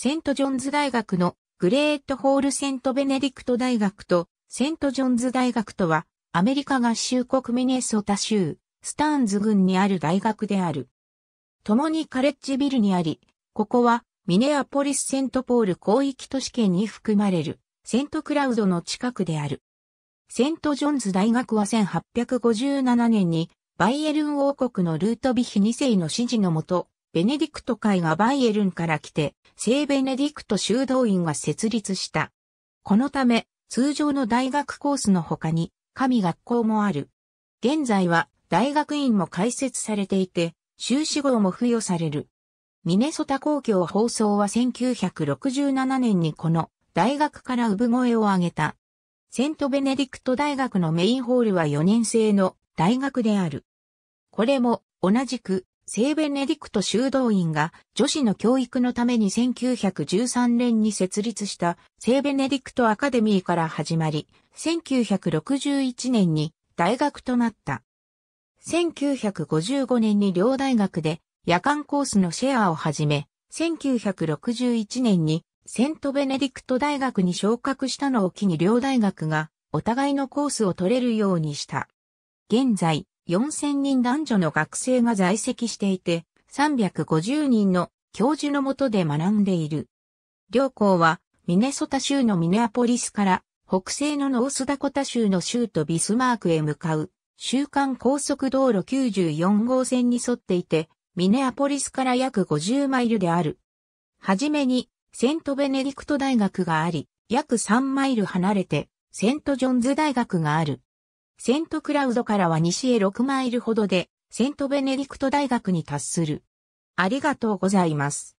セントジョンズ大学のグレートホールセントベネディクト大学とセントジョンズ大学とはアメリカ合衆国ミネソタ州スターンズ郡にある大学である。共にカレッジビルにあり、ここはミネアポリスセントポール広域都市圏に含まれるセントクラウドの近くである。セントジョンズ大学は1857年にバイエルン王国のルートビヒ2世の指示のもとベネディクト会がバイエルンから来て、聖ベネディクト修道院が設立した。このため、通常の大学コースの他に、神学校もある。現在は、大学院も開設されていて、修士号も付与される。ミネソタ公共放送は1967年にこの大学から産声を上げた。セントベネディクト大学のメインホールは4年生の大学である。これも同じく聖ベネディクト修道院が女子の教育のために1913年に設立した聖ベネディクトアカデミーから始まり、1961年に大学となった。1955年に両大学で夜間コースのシェアを始め、1961年にセントベネディクト大学に昇格したのを機に両大学がお互いのコースを取れるようにした。現在、4000人男女の学生が在籍していて、350人の教授のもとで学んでいる。両校は、ミネソタ州のミネアポリスから北西のノースダコタ州の州都ビスマークへ向かう、週間高速道路94号線に沿っていて、ミネアポリスから約50マイルである。はじめに、セントベネディクト大学があり、約3マイル離れて、セントジョンズ大学がある。セントクラウドからは西へ6マイルほどで、セントベネディクト大学に達する。ありがとうございます。